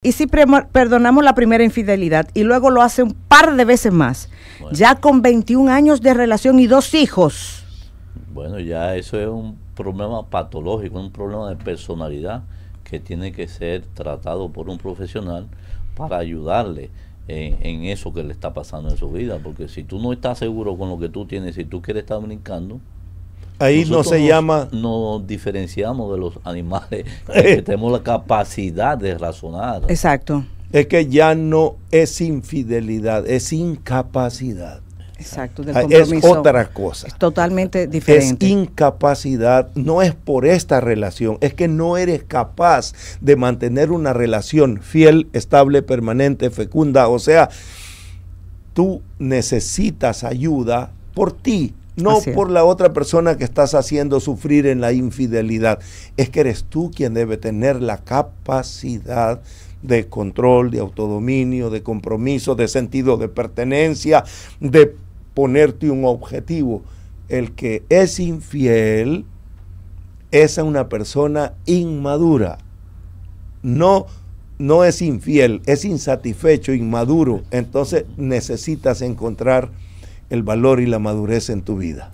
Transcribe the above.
Y si perdonamos la primera infidelidad y luego lo hace un par de veces más, ya con 21 años de relación y dos hijos. Bueno, ya eso es un problema patológico, un problema de personalidad que tiene que ser tratado por un profesional para ayudarle en, eso que le está pasando en su vida. Porque si tú no estás seguro con lo que tú tienes, si tú quieres estar brincando, Ahí no se llama. Nos diferenciamos de los animales, que tenemos la capacidad de razonar. Exacto. Es que ya no es infidelidad, es incapacidad. Exacto, ah, Es otra cosa. Es totalmente diferente. Es incapacidad, no es por esta relación, es que no eres capaz de mantener una relación fiel, estable, permanente, fecunda. O sea, tú necesitas ayuda por ti, no por la otra persona que estás haciendo sufrir en la infidelidad. Es que eres tú quien debe tener la capacidad de control, de autodominio, de compromiso, de sentido de pertenencia, de ponerte un objetivo. El que es infiel es una persona inmadura. No, no es infiel, es insatisfecho, inmaduro. Entonces necesitas encontrar el valor y la madurez en tu vida.